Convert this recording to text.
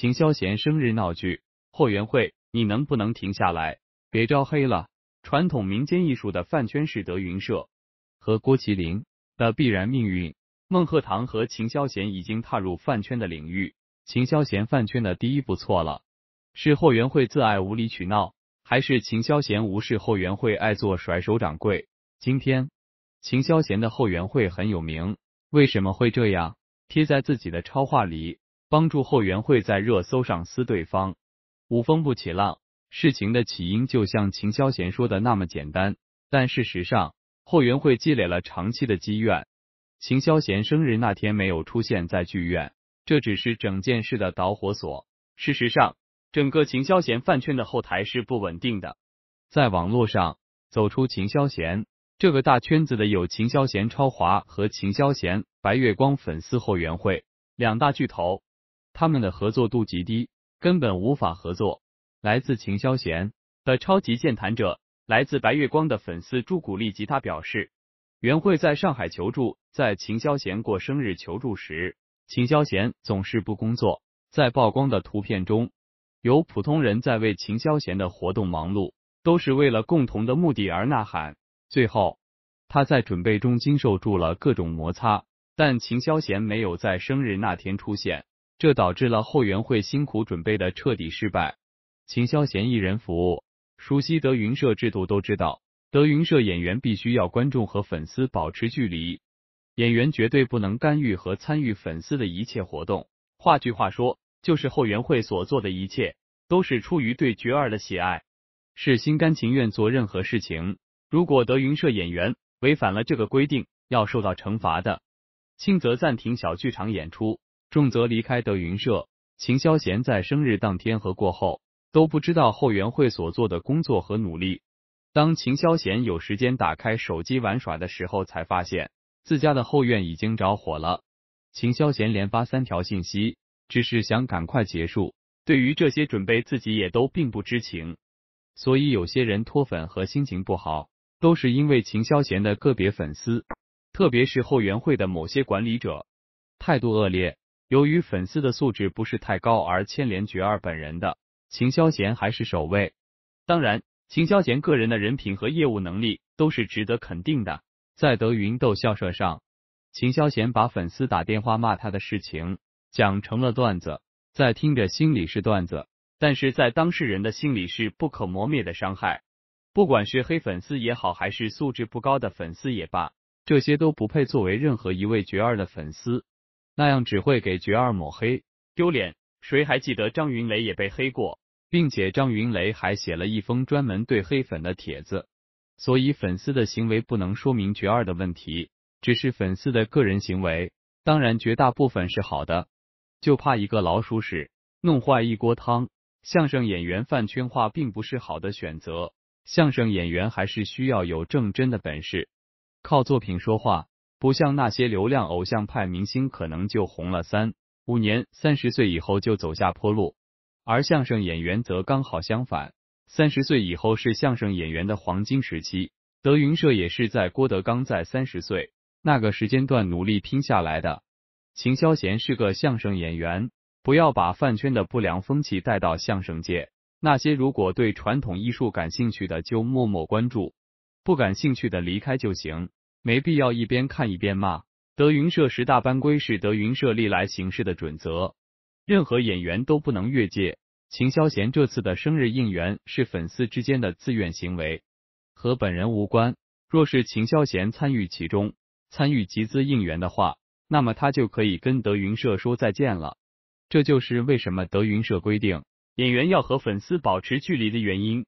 秦霄贤生日闹剧，霍元慧，你能不能停下来，别招黑了。传统民间艺术的饭圈是德云社和郭麒麟的必然命运。孟鹤堂和秦霄贤已经踏入饭圈的领域，秦霄贤饭圈的第一步错了。是霍元慧自爱无理取闹，还是秦霄贤无视霍元慧爱做甩手掌柜？今天秦霄贤的霍元慧很有名，为什么会这样？贴在自己的超话里。帮助后援会在热搜上撕对方，无风不起浪。事情的起因就像秦霄贤说的那么简单，但事实上，后援会积累了长期的积怨。秦霄贤生日那天没有出现在剧院，这只是整件事的导火索。事实上，整个秦霄贤饭圈的后台是不稳定的。在网络上，走出秦霄贤这个大圈子的有秦霄贤超华和秦霄贤白月光粉丝后援会两大巨头。他们的合作度极低，根本无法合作。来自秦霄贤的超级健谈者，来自白月光的粉丝朱古力吉他表示，袁慧在上海求助，在秦霄贤过生日求助时，秦霄贤总是不工作。在曝光的图片中，有普通人在为秦霄贤的活动忙碌，都是为了共同的目的而呐喊。最后，他在准备中经受住了各种摩擦，但秦霄贤没有在生日那天出现。这导致了后援会辛苦准备的彻底失败。秦霄贤一人服务，熟悉德云社制度都知道，德云社演员必须要观众和粉丝保持距离，演员绝对不能干预和参与粉丝的一切活动。换句话说，就是后援会所做的一切都是出于对绝儿的喜爱，是心甘情愿做任何事情。如果德云社演员违反了这个规定，要受到惩罚的，轻则暂停小剧场演出。重则离开德云社。秦霄贤在生日当天和过后都不知道后援会所做的工作和努力。当秦霄贤有时间打开手机玩耍的时候，才发现自家的后院已经着火了。秦霄贤连发三条信息，只是想赶快结束。对于这些准备，自己也都并不知情。所以有些人脱粉和心情不好，都是因为秦霄贤的个别粉丝，特别是后援会的某些管理者态度恶劣。由于粉丝的素质不是太高，而牵连绝二本人的秦霄贤还是首位。当然，秦霄贤个人的人品和业务能力都是值得肯定的。在德云逗笑社上，秦霄贤把粉丝打电话骂他的事情讲成了段子，在听着心里是段子，但是在当事人的心里是不可磨灭的伤害。不管是黑粉丝也好，还是素质不高的粉丝也罢，这些都不配作为任何一位绝二的粉丝。那样只会给绝二抹黑丢脸，谁还记得张云雷也被黑过，并且张云雷还写了一封专门对黑粉的帖子。所以粉丝的行为不能说明绝二的问题，只是粉丝的个人行为。当然绝大部分是好的，就怕一个老鼠屎弄坏一锅汤。相声演员饭圈化并不是好的选择，相声演员还是需要有正真的本事，靠作品说话。不像那些流量偶像派明星，可能就红了三五年，三十岁以后就走下坡路；而相声演员则刚好相反，三十岁以后是相声演员的黄金时期。德云社也是在郭德纲在三十岁那个时间段努力拼下来的。秦霄贤是个相声演员，不要把饭圈的不良风气带到相声界。那些如果对传统艺术感兴趣的，就默默关注；不感兴趣的，离开就行。没必要一边看一边骂。德云社十大班规是德云社历来行事的准则，任何演员都不能越界。秦霄贤这次的生日应援是粉丝之间的自愿行为，和本人无关。若是秦霄贤参与其中，参与集资应援的话，那么他就可以跟德云社说再见了。这就是为什么德云社规定演员要和粉丝保持距离的原因。